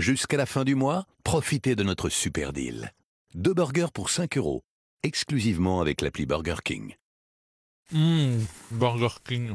Jusqu'à la fin du mois, profitez de notre super deal. Deux burgers pour 5 euros, exclusivement avec l'appli Burger King. Hmm, Burger King.